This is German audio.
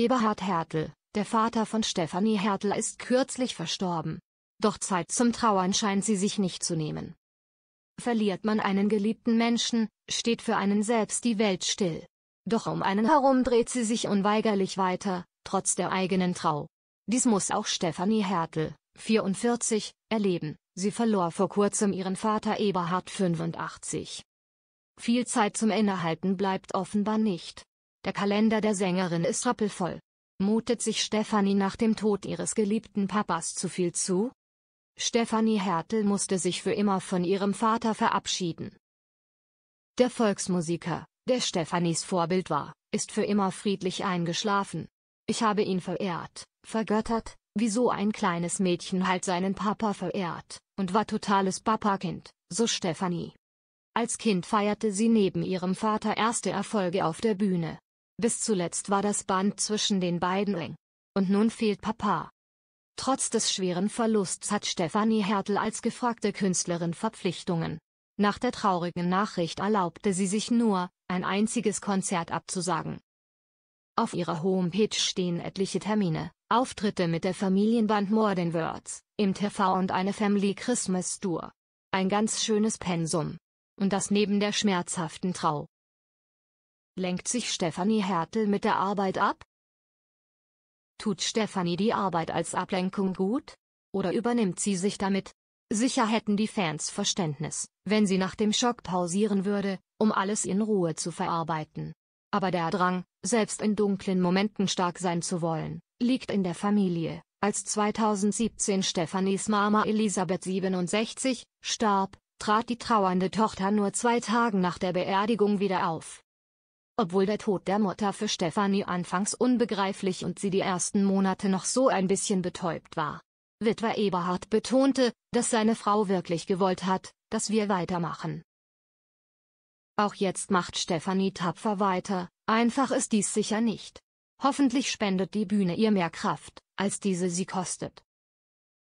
Eberhard Hertel, der Vater von Stefanie Hertel ist kürzlich verstorben. Doch Zeit zum Trauern scheint sie sich nicht zu nehmen. Verliert man einen geliebten Menschen, steht für einen selbst die Welt still. Doch um einen herum dreht sie sich unweigerlich weiter, trotz der eigenen Trau. Dies muss auch Stefanie Hertel, 44, erleben. Sie verlor vor kurzem ihren Vater Eberhard 85. Viel Zeit zum Innehalten bleibt offenbar nicht. Der Kalender der Sängerin ist rappelvoll. Mutet sich Stefanie nach dem Tod ihres geliebten Papas zu viel zu? Stefanie Hertel musste sich für immer von ihrem Vater verabschieden. Der Volksmusiker, der Stefanis Vorbild war, ist für immer friedlich eingeschlafen. Ich habe ihn verehrt, vergöttert, wie so ein kleines Mädchen halt seinen Papa verehrt, und war totales Papakind, so Stefanie. Als Kind feierte sie neben ihrem Vater erste Erfolge auf der Bühne. Bis zuletzt war das Band zwischen den beiden eng. Und nun fehlt Papa. Trotz des schweren Verlusts hat Stefanie Hertel als gefragte Künstlerin Verpflichtungen. Nach der traurigen Nachricht erlaubte sie sich nur, ein einziges Konzert abzusagen. Auf ihrer Homepage stehen etliche Termine, Auftritte mit der Familienband More Than Words, im TV und eine Family Christmas Tour. Ein ganz schönes Pensum. Und das neben der schmerzhaften Trau. Lenkt sich Stefanie Hertel mit der Arbeit ab? Tut Stefanie die Arbeit als Ablenkung gut? Oder übernimmt sie sich damit? Sicher hätten die Fans Verständnis, wenn sie nach dem Schock pausieren würde, um alles in Ruhe zu verarbeiten. Aber der Drang, selbst in dunklen Momenten stark sein zu wollen, liegt in der Familie. Als 2017 Stefanis Mama Elisabeth 67 starb, trat die trauernde Tochter nur zwei Tage nach der Beerdigung wieder auf. Obwohl der Tod der Mutter für Stefanie anfangs unbegreiflich und sie die ersten Monate noch so ein bisschen betäubt war. Witwer Eberhard betonte, dass seine Frau wirklich gewollt hat, dass wir weitermachen. Auch jetzt macht Stefanie tapfer weiter, einfach ist dies sicher nicht. Hoffentlich spendet die Bühne ihr mehr Kraft, als diese sie kostet.